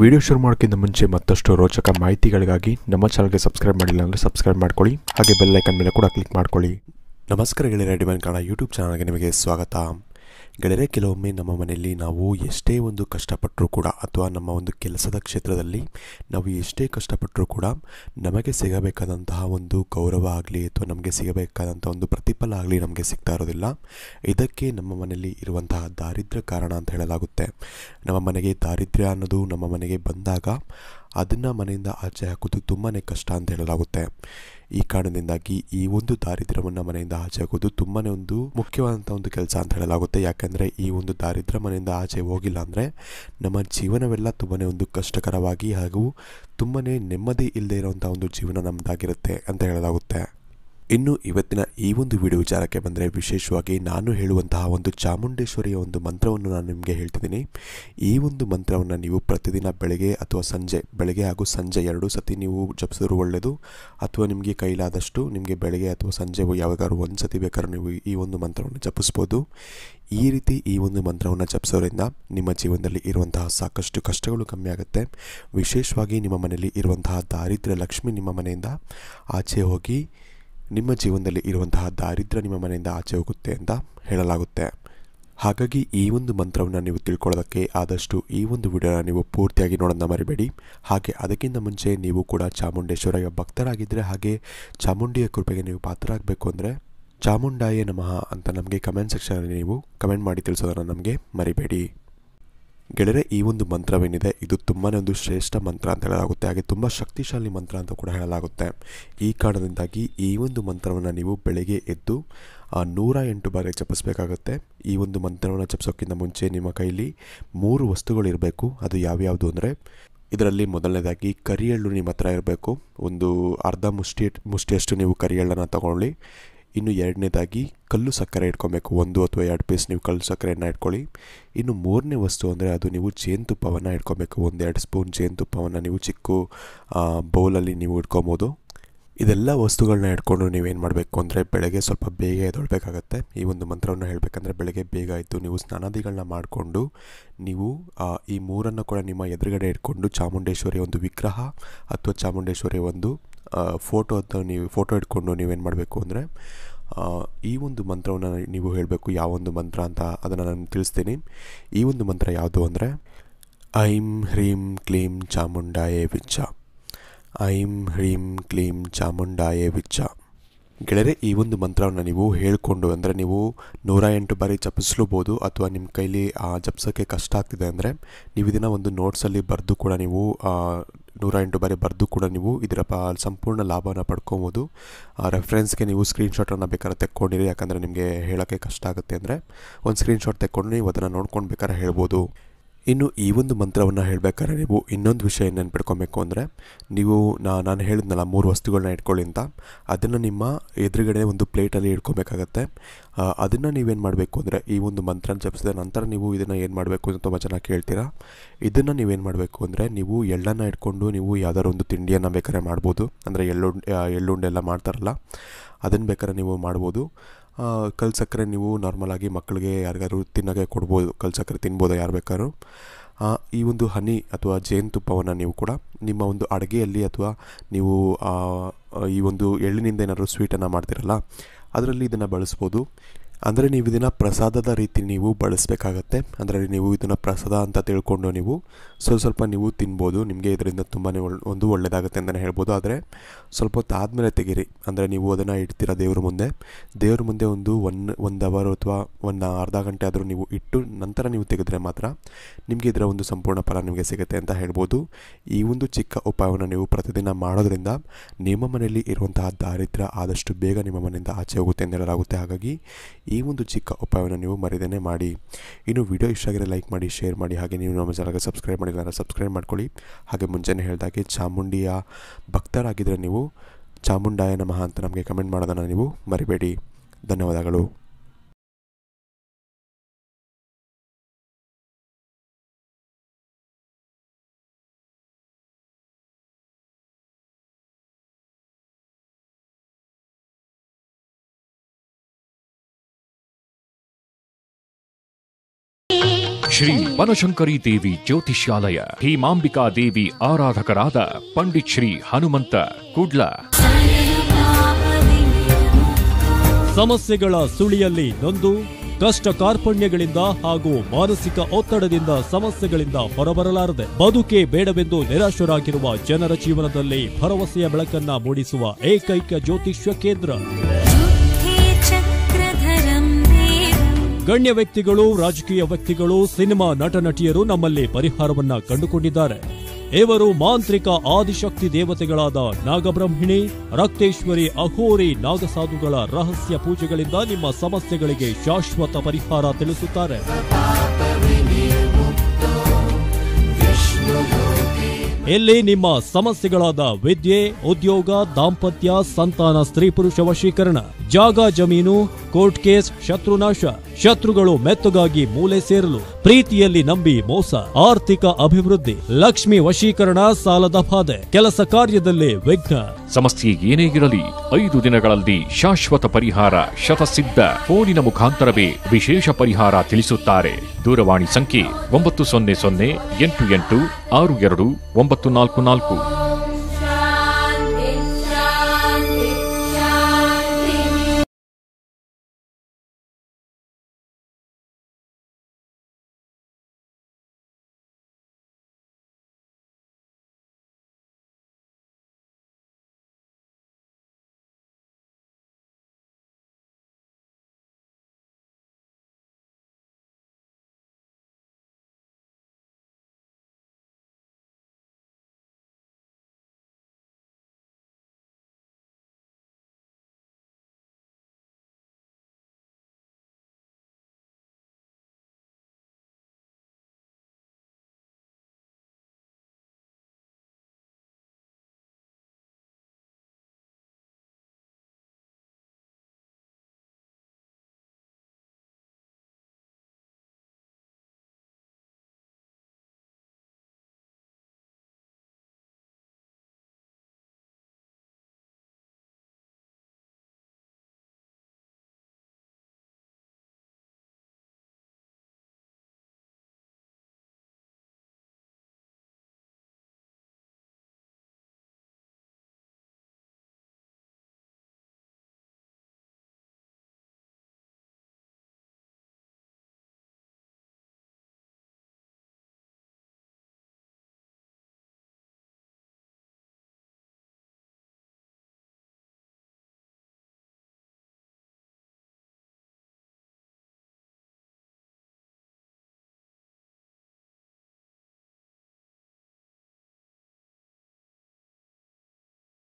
video ಶುರು ಮಾಡೋಕ್ಕಿಂತ ಮುಂಚೆ ಮತ್ತಷ್ಟು ರೋಚಕ ಮಾಹಿತಿಗಳಿಗಾಗಿ ನಮ್ಮ ಚಾನಲ್ಗೆ ಸಬ್ಸ್ಕ್ರೈಬ್ ಮಾಡಿಲ್ಲ ಅಂದರೆ ಸಬ್ಸ್ಕ್ರೈಬ್ ಮಾಡ್ಕೊಳ್ಳಿ ಹಾಗೆ ಬೆಲ್ಲೈಕನ್ ಮೇಲೆ ಕೂಡ ಕ್ಲಿಕ್ ಮಾಡ್ಕೊಳ್ಳಿ ನಮಸ್ಕಾರ ಗೆಳೆಯರ ರೆಡಿಮನ್ ಕನ್ನಡ ಯೂಟ್ಯೂಬ್ ಚಾನಲ್ಗೆ ನಿಮಗೆ ಸ್ವಾಗತ ಗೆಳೆಯರೆ ಕೆಲವೊಮ್ಮೆ ನಮ್ಮ ಮನೆಯಲ್ಲಿ ನಾವು ಎಷ್ಟೇ ಒಂದು ಕಷ್ಟಪಟ್ಟರೂ ಕೂಡ ಅಥವಾ ನಮ್ಮ ಒಂದು ಕೆಲಸದ ಕ್ಷೇತ್ರದಲ್ಲಿ ನಾವು ಎಷ್ಟೇ ಕಷ್ಟಪಟ್ಟರೂ ಕೂಡ ನಮಗೆ ಸಿಗಬೇಕಾದಂತಹ ಒಂದು ಗೌರವ ಆಗಲಿ ಅಥವಾ ನಮಗೆ ಸಿಗಬೇಕಾದಂಥ ಒಂದು ಪ್ರತಿಫಲ ಆಗಲಿ ನಮಗೆ ಸಿಗ್ತಾ ಇರೋದಿಲ್ಲ ಇದಕ್ಕೆ ನಮ್ಮ ಮನೆಯಲ್ಲಿ ಇರುವಂತಹ ದಾರಿದ್ರ್ಯ ಕಾರಣ ಅಂತ ಹೇಳಲಾಗುತ್ತೆ ನಮ್ಮ ಮನೆಗೆ ದಾರಿದ್ರ್ಯ ಅನ್ನೋದು ನಮ್ಮ ಮನೆಗೆ ಬಂದಾಗ ಅದನ್ನು ಮನೆಯಿಂದ ಆಚೆ ಹಾಕೋದು ತುಂಬಾ ಕಷ್ಟ ಅಂತ ಹೇಳಲಾಗುತ್ತೆ ಈ ಕಾರಣದಿಂದಾಗಿ ಈ ಒಂದು ದಾರಿದ್ರ್ಯವನ್ನು ಮನೆಯಿಂದ ಆಚೆ ಹಾಕೋದು ತುಂಬಾ ಒಂದು ಮುಖ್ಯವಾದಂಥ ಒಂದು ಕೆಲಸ ಅಂತ ಹೇಳಲಾಗುತ್ತೆ ಯಾಕೆಂದರೆ ಈ ಒಂದು ದಾರಿದ್ರ್ಯ ಮನೆಯಿಂದ ಆಚೆ ಹೋಗಿಲ್ಲ ಅಂದರೆ ನಮ್ಮ ಜೀವನವೆಲ್ಲ ತುಂಬಾ ಒಂದು ಕಷ್ಟಕರವಾಗಿ ಹಾಗೂ ತುಂಬಾ ನೆಮ್ಮದಿ ಇಲ್ಲದೆ ಇರುವಂಥ ಒಂದು ಜೀವನ ನಮ್ಮದಾಗಿರುತ್ತೆ ಅಂತ ಹೇಳಲಾಗುತ್ತೆ ಇನ್ನು ಇವತ್ತಿನ ಈ ಒಂದು ವಿಡಿಯೋ ವಿಚಾರಕ್ಕೆ ಬಂದರೆ ವಿಶೇಷವಾಗಿ ನಾನು ಹೇಳುವಂತಹ ಒಂದು ಚಾಮುಂಡೇಶ್ವರಿಯ ಒಂದು ಮಂತ್ರವನ್ನು ನಾನು ನಿಮಗೆ ಹೇಳ್ತಿದ್ದೀನಿ ಈ ಒಂದು ಮಂತ್ರವನ್ನು ನೀವು ಪ್ರತಿದಿನ ಬೆಳಗ್ಗೆ ಅಥವಾ ಸಂಜೆ ಬೆಳಗ್ಗೆ ಹಾಗೂ ಸಂಜೆ ಎರಡೂ ಸತಿ ನೀವು ಜಪಿಸಿದ್ರು ಒಳ್ಳೆಯದು ಅಥವಾ ನಿಮಗೆ ಕೈಲಾದಷ್ಟು ನಿಮಗೆ ಬೆಳಗ್ಗೆ ಅಥವಾ ಸಂಜೆ ಯಾವಾಗಾದ್ರು ಒಂದು ಸತಿ ಬೇಕಾದ್ರೂ ನೀವು ಈ ಒಂದು ಮಂತ್ರವನ್ನು ಜಪಿಸ್ಬೋದು ಈ ರೀತಿ ಈ ಒಂದು ಮಂತ್ರವನ್ನು ಜಪಿಸೋದ್ರಿಂದ ನಿಮ್ಮ ಜೀವನದಲ್ಲಿ ಇರುವಂತಹ ಸಾಕಷ್ಟು ಕಷ್ಟಗಳು ಕಮ್ಮಿ ಆಗುತ್ತೆ ವಿಶೇಷವಾಗಿ ನಿಮ್ಮ ಮನೆಯಲ್ಲಿ ಇರುವಂತಹ ದಾರಿದ್ರ್ಯ ಲಕ್ಷ್ಮಿ ನಿಮ್ಮ ಮನೆಯಿಂದ ಆಚೆ ಹೋಗಿ ನಿಮ್ಮ ಜೀವನದಲ್ಲಿ ಇರುವಂತಹ ದಾರಿದ್ರ್ಯ ನಿಮ್ಮ ಮನೆಯಿಂದ ಆಚೆ ಹೋಗುತ್ತೆ ಅಂತ ಹೇಳಲಾಗುತ್ತೆ ಹಾಗಾಗಿ ಈ ಒಂದು ಮಂತ್ರವನ್ನು ನೀವು ತಿಳ್ಕೊಳ್ಳೋದಕ್ಕೆ ಆದಷ್ಟು ಈ ಒಂದು ವಿಡಿಯೋನ ನೀವು ಪೂರ್ತಿಯಾಗಿ ನೋಡೋದನ್ನ ಮರಿಬೇಡಿ ಹಾಗೆ ಅದಕ್ಕಿಂತ ಮುಂಚೆ ನೀವು ಕೂಡ ಚಾಮುಂಡೇಶ್ವರಯ್ಯ ಭಕ್ತರಾಗಿದ್ದರೆ ಹಾಗೆ ಚಾಮುಂಡಿಯ ಕೃಪೆಗೆ ನೀವು ಪಾತ್ರರಾಗಬೇಕು ಅಂದರೆ ಚಾಮುಂಡಾಯೇ ನಮಃ ಅಂತ ನಮಗೆ ಕಮೆಂಟ್ ಸೆಕ್ಷನಲ್ಲಿ ನೀವು ಕಮೆಂಟ್ ಮಾಡಿ ತಿಳಿಸೋದನ್ನು ನಮಗೆ ಮರಿಬೇಡಿ ಗೆಳೆಯರೆ ಈ ಒಂದು ಮಂತ್ರವೇನಿದೆ ಇದು ತುಂಬಾ ಒಂದು ಶ್ರೇಷ್ಠ ಮಂತ್ರ ಅಂತ ಹೇಳಲಾಗುತ್ತೆ ಹಾಗೆ ತುಂಬ ಶಕ್ತಿಶಾಲಿ ಮಂತ್ರ ಅಂತ ಕೂಡ ಹೇಳಲಾಗುತ್ತೆ ಈ ಕಾರಣದಿಂದಾಗಿ ಈ ಒಂದು ಮಂತ್ರವನ್ನು ನೀವು ಬೆಳಗ್ಗೆ ಎದ್ದು ನೂರ ಎಂಟು ಬಾರಿ ಜಪಿಸಬೇಕಾಗುತ್ತೆ ಈ ಒಂದು ಮಂತ್ರವನ್ನು ಜಪಿಸೋಕ್ಕಿಂತ ಮುಂಚೆ ನಿಮ್ಮ ಕೈಲಿ ಮೂರು ವಸ್ತುಗಳಿರಬೇಕು ಅದು ಯಾವ್ಯಾವುದು ಅಂದರೆ ಇದರಲ್ಲಿ ಮೊದಲನೇದಾಗಿ ಕರಿಯಳ್ಳು ನಿಮ್ಮ ಹತ್ರ ಇರಬೇಕು ಒಂದು ಅರ್ಧ ಮುಷ್ಟಿ ಮುಷ್ಟಿಯಷ್ಟು ನೀವು ಕರಿಯಳ್ಳನ್ನು ತಗೊಳ್ಳಿ ಇನ್ನು ಎರಡನೇದಾಗಿ ಕಲ್ಲು ಸಕ್ಕರೆ ಇಟ್ಕೊಬೇಕು ಒಂದು ಅಥವಾ ಎರಡು ಪೀಸ್ ನೀವು ಕಲ್ಲು ಸಕ್ಕರೆಯನ್ನು ಇಟ್ಕೊಳ್ಳಿ ಇನ್ನು ಮೂರನೇ ವಸ್ತು ಅಂದರೆ ಅದು ನೀವು ಜೇನುತುಪ್ಪವನ್ನು ಇಟ್ಕೊಬೇಕು ಎರಡು ಸ್ಪೂನ್ ಜೇನುತುಪ್ಪವನ್ನು ನೀವು ಚಿಕ್ಕ ಬೌಲಲ್ಲಿ ನೀವು ಇಟ್ಕೊಬೋದು ಇದೆಲ್ಲ ವಸ್ತುಗಳನ್ನ ಇಟ್ಕೊಂಡು ನೀವೇನು ಮಾಡಬೇಕು ಅಂದರೆ ಬೆಳಗ್ಗೆ ಸ್ವಲ್ಪ ಬೇಗ ಎದೊಳ್ಬೇಕಾಗತ್ತೆ ಈ ಒಂದು ಮಂತ್ರವನ್ನು ಹೇಳಬೇಕಂದ್ರೆ ಬೆಳಗ್ಗೆ ಬೇಗ ಆಯಿತು ನೀವು ಸ್ನಾನಾದಿಗಳನ್ನ ಮಾಡಿಕೊಂಡು ನೀವು ಈ ಮೂರನ್ನು ಕೂಡ ನಿಮ್ಮ ಎದುರುಗಡೆ ಇಟ್ಕೊಂಡು ಚಾಮುಂಡೇಶ್ವರಿ ಒಂದು ವಿಗ್ರಹ ಅಥವಾ ಚಾಮುಂಡೇಶ್ವರಿ ಒಂದು ಫೋಟೋ ಅಥವಾ ನೀವು ಫೋಟೋ ಇಟ್ಕೊಂಡು ನೀವೇನು ಮಾಡಬೇಕು ಅಂದರೆ ಈ ಒಂದು ಮಂತ್ರವನ್ನು ನೀವು ಹೇಳಬೇಕು ಯಾವೊಂದು ಮಂತ್ರ ಅಂತ ಅದನ್ನು ನಾನು ತಿಳಿಸ್ತೀನಿ ಈ ಒಂದು ಮಂತ್ರ ಯಾವುದು ಅಂದರೆ ಐಂ ಹ್ರೀಂ ಕ್ಲೀಂ ಚಾಮುಂಡಾಯೇ ವಿಚ್ಚ ಐಂ ಹ್ರೀಂ ಕ್ಲೀಂ ಚಾಮುಂಡಾಯೇ ವಿಚ್ಚ ಗೆಳೆಯರೆ ಈ ಒಂದು ಮಂತ್ರವನ್ನು ನೀವು ಹೇಳಿಕೊಂಡು ಅಂದರೆ ನೀವು ನೂರ ಎಂಟು ಬಾರಿ ಜಪಿಸ್ಲೂಬೋದು ಅಥವಾ ನಿಮ್ಮ ಕೈಲಿ ಜಪ್ಸೋಕ್ಕೆ ಕಷ್ಟ ಆಗ್ತಿದೆ ಅಂದರೆ ನೀವು ಇದನ್ನು ಒಂದು ನೋಟ್ಸಲ್ಲಿ ಬರೆದು ಕೂಡ ನೀವು ನೂರ ಎಂಟು ಬಾರಿ ಬರೆದು ಕೂಡ ನೀವು ಇದರ ಸಂಪೂರ್ಣ ಲಾಭನ ಪಡ್ಕೊಬೋದು ಆ ರೆಫರೆನ್ಸ್ಗೆ ನೀವು ಸ್ಕ್ರೀನ್ಶಾಟನ್ನು ಬೇಕಾದ್ರೆ ತೆಕ್ಕೊಂಡಿರಿ ಯಾಕಂದರೆ ನಿಮಗೆ ಹೇಳೋಕ್ಕೆ ಕಷ್ಟ ಆಗುತ್ತೆ ಅಂದರೆ ಒಂದು ಸ್ಕ್ರೀನ್ಶಾಟ್ ತೆಕ್ಕೊಂಡು ನೀವು ಅದನ್ನು ನೋಡ್ಕೊಂಡು ಬೇಕಾದ್ರೆ ಹೇಳ್ಬೋದು ಇನ್ನು ಈ ಒಂದು ಮಂತ್ರವನ್ನು ಹೇಳಬೇಕಾದ್ರೆ ನೀವು ಇನ್ನೊಂದು ವಿಷಯ ನೆನ್ಪಿಡ್ಕೊಬೇಕು ಅಂದರೆ ನೀವು ನಾ ನಾನು ಹೇಳಿದ್ನಲ್ಲ ಮೂರು ವಸ್ತುಗಳನ್ನ ಇಟ್ಕೊಳ್ಳಿ ಅಂತ ಅದನ್ನು ನಿಮ್ಮ ಎದುರುಗಡೆ ಒಂದು ಪ್ಲೇಟಲ್ಲಿ ಇಟ್ಕೊಬೇಕಾಗತ್ತೆ ಅದನ್ನು ನೀವೇನು ಮಾಡಬೇಕು ಅಂದರೆ ಈ ಒಂದು ಮಂತ್ರ ಜಪಿಸಿದ ನಂತರ ನೀವು ಇದನ್ನು ಏನು ಮಾಡಬೇಕು ಅಂತ ತುಂಬ ಚೆನ್ನಾಗಿ ಕೇಳ್ತೀರಾ ಇದನ್ನು ನೀವೇನು ಮಾಡಬೇಕು ಅಂದರೆ ನೀವು ಎಳ್ಳನ್ನು ಇಟ್ಕೊಂಡು ನೀವು ಯಾವ್ದಾದ್ರು ಒಂದು ತಿಂಡಿಯನ್ನು ಬೇಕಾದ್ರೆ ಮಾಡ್ಬೋದು ಅಂದರೆ ಎಳ್ಳುಂಡೆ ಎಳ್ಳುಂಡೆಲ್ಲ ಮಾಡ್ತಾರಲ್ಲ ಅದನ್ನು ಬೇಕಾದ್ರೆ ನೀವು ಮಾಡ್ಬೋದು ಕಲ್ಸಕ್ಕರೆ ನೀವು ನಾರ್ಮಲಾಗಿ ಮಕ್ಕಳಿಗೆ ಯಾರಿಗಾದ್ರು ತಿನ್ನೋಕ್ಕೆ ಕೊಡ್ಬೋದು ಕಲ್ ಸಕ್ಕರೆ ತಿನ್ಬೋದು ಯಾರು ಬೇಕಾದ್ರೂ ಈ ಒಂದು ಹನಿ ಅಥವಾ ಜೇನುತುಪ್ಪವನ್ನು ನೀವು ಕೂಡ ನಿಮ್ಮ ಒಂದು ಅಡುಗೆಯಲ್ಲಿ ಅಥವಾ ನೀವು ಈ ಒಂದು ಎಳ್ಳಿನಿಂದ ಏನಾದರೂ ಸ್ವೀಟನ್ನು ಮಾಡ್ತಿರಲ್ಲ ಅದರಲ್ಲಿ ಇದನ್ನು ಬಳಸ್ಬೋದು ಅಂದರೆ ನೀವು ಇದನ್ನು ಪ್ರಸಾದದ ರೀತಿ ನೀವು ಬಳಸಬೇಕಾಗತ್ತೆ ಅಂದರೆ ನೀವು ಇದನ್ನು ಪ್ರಸಾದ ಅಂತ ತಿಳ್ಕೊಂಡು ನೀವು ಸ್ವಲ್ಪ ಸ್ವಲ್ಪ ನೀವು ತಿನ್ಬೋದು ನಿಮಗೆ ಇದರಿಂದ ತುಂಬಾ ಒಂದು ಒಳ್ಳೆಯದಾಗುತ್ತೆ ಅಂತಲೇ ಹೇಳ್ಬೋದು ಆದರೆ ಸ್ವಲ್ಪ ಹೊತ್ತು ಆದಮೇಲೆ ತೆಗೀರಿ ಅಂದರೆ ನೀವು ಅದನ್ನು ಇಡ್ತೀರ ದೇವ್ರ ಮುಂದೆ ದೇವ್ರ ಮುಂದೆ ಒಂದು ಒನ್ ಒಂದು ಅವರ್ ಅಥವಾ ಒಂದು ಅರ್ಧ ಗಂಟೆ ಆದರೂ ನೀವು ಇಟ್ಟು ನಂತರ ನೀವು ತೆಗೆದ್ರೆ ಮಾತ್ರ ನಿಮಗೆ ಇದರ ಒಂದು ಸಂಪೂರ್ಣ ಫಲ ನಿಮಗೆ ಸಿಗುತ್ತೆ ಅಂತ ಹೇಳ್ಬೋದು ಈ ಒಂದು ಚಿಕ್ಕ ಉಪಾಯವನ್ನು ನೀವು ಪ್ರತಿದಿನ ಮಾಡೋದರಿಂದ ನಿಮ್ಮ ಮನೆಯಲ್ಲಿ ಇರುವಂತಹ ದಾರಿದ್ರ್ಯ ಆದಷ್ಟು ಬೇಗ ನಿಮ್ಮ ಮನೆಯಿಂದ ಆಚೆ ಹೋಗುತ್ತೆ ಅಂತ ಹೇಳಲಾಗುತ್ತೆ ಹಾಗಾಗಿ ಈ ಒಂದು ಚಿಕ್ಕ ಉಪಾಯವನ್ನು ನೀವು ಮರೆಯದೇ ಮಾಡಿ ಇನ್ನು ವಿಡಿಯೋ ಇಷ್ಟ ಆಗಿರೋ ಲೈಕ್ ಮಾಡಿ ಶೇರ್ ಮಾಡಿ ಹಾಗೆ ನೀವು ನಮ್ಮ ಚಾನಲ್ಗೆ ಸಬ್ಸ್ಕ್ರೈಬ್ ಮಾಡಿಲ್ಲ ಸಬ್ಸ್ಕ್ರೈಬ್ ಮಾಡ್ಕೊಳ್ಳಿ ಹಾಗೆ ಮುಂಚೆನೇ ಹೇಳಿದಾಗೆ ಚಾಮುಂಡಿಯ ಭಕ್ತರಾಗಿದ್ದರೆ ನೀವು ಚಾಮುಂಡಾಯ ನಮಃ ಅಂತ ನಮಗೆ ಕಮೆಂಟ್ ಮಾಡೋದನ್ನು ನೀವು ಮರಿಬೇಡಿ ಧನ್ಯವಾದಗಳು ಶ್ರೀ ಬನಶಂಕರಿ ದೇವಿ ಜ್ಯೋತಿಷ್ಯಾಲಯ ಹೀಮಾಂಬಿಕಾ ದೇವಿ ಆರಾಧಕರಾದ ಪಂಡಿತ್ ಶ್ರೀ ಹನುಮಂತ ಕುಡ್ಲ ಸಮಸ್ಯೆಗಳ ಸುಳಿಯಲ್ಲಿ ನೊಂದು ಕಷ್ಟ ಕಾರ್ಪಣ್ಯಗಳಿಂದ ಹಾಗೂ ಮಾನಸಿಕ ಒತ್ತಡದಿಂದ ಸಮಸ್ಯೆಗಳಿಂದ ಹೊರಬರಲಾರದೆ ಬದುಕೇ ಬೇಡವೆಂದು ನಿರಾಶರಾಗಿರುವ ಜನರ ಜೀವನದಲ್ಲಿ ಭರವಸೆಯ ಬೆಳಕನ್ನ ಮೂಡಿಸುವ ಏಕೈಕ ಜ್ಯೋತಿಷ್ಯ ಕೇಂದ್ರ ಗಣ್ಯ ವ್ಯಕ್ತಿಗಳು ರಾಜಕೀಯ ವ್ಯಕ್ತಿಗಳು ಸಿನಿಮಾ ನಟ ನಟಿಯರು ನಮ್ಮಲ್ಲಿ ಪರಿಹಾರವನ್ನ ಕಂಡುಕೊಂಡಿದ್ದಾರೆ ಇವರು ಮಾಂತ್ರಿಕ ಆದಿಶಕ್ತಿ ದೇವತೆಗಳಾದ ನಾಗಬ್ರಹ್ಮಿಣಿ ರಕ್ತೇಶ್ವರಿ ಅಹೋರಿ ನಾಗಸಾಧುಗಳ ರಹಸ್ಯ ಪೂಜೆಗಳಿಂದ ನಿಮ್ಮ ಸಮಸ್ಯೆಗಳಿಗೆ ಶಾಶ್ವತ ಪರಿಹಾರ ತಿಳಿಸುತ್ತಾರೆ ಇಲ್ಲಿ ನಿಮ್ಮ ಸಮಸ್ಯೆಗಳಾದ ವಿದ್ಯೆ ಉದ್ಯೋಗ ದಾಂಪತ್ಯ ಸಂತಾನ ಸ್ತ್ರೀ ಪುರುಷ ವಶೀಕರಣ ಜಾಗ ಜಮೀನು ಕೋರ್ಟ್ ಕೇಸ್ ಶತ್ರುನಾಶ ಶತ್ರುಗಳು ಮೆತ್ತಗಾಗಿ ಮೂಲೆ ಸೇರಲು ಪ್ರೀತಿಯಲ್ಲಿ ನಂಬಿ ಮೋಸ ಆರ್ಥಿಕ ಅಭಿವೃದ್ಧಿ ಲಕ್ಷ್ಮಿ ವಶೀಕರಣ ಸಾಲದ ಬಾಧೆ ಕೆಲಸ ಕಾರ್ಯದಲ್ಲಿ ವಿಘ್ನ ಸಮಸ್ಯೆ ಏನೇ ಇರಲಿ ಐದು ದಿನಗಳಲ್ಲಿ ಶಾಶ್ವತ ಪರಿಹಾರ ಶತಸಿದ್ಧ ಫೋನಿನ ಮುಖಾಂತರವೇ ವಿಶೇಷ ಪರಿಹಾರ ತಿಳಿಸುತ್ತಾರೆ ದೂರವಾಣಿ ಸಂಖ್ಯೆ ಒಂಬತ್ತು ಸೊನ್ನೆ ಸೊನ್ನೆ ಎಂಟು ಎಂಟು ಆರು ಎರಡು ಒಂಬತ್ತು ನಾಲ್ಕು ನಾಲ್ಕು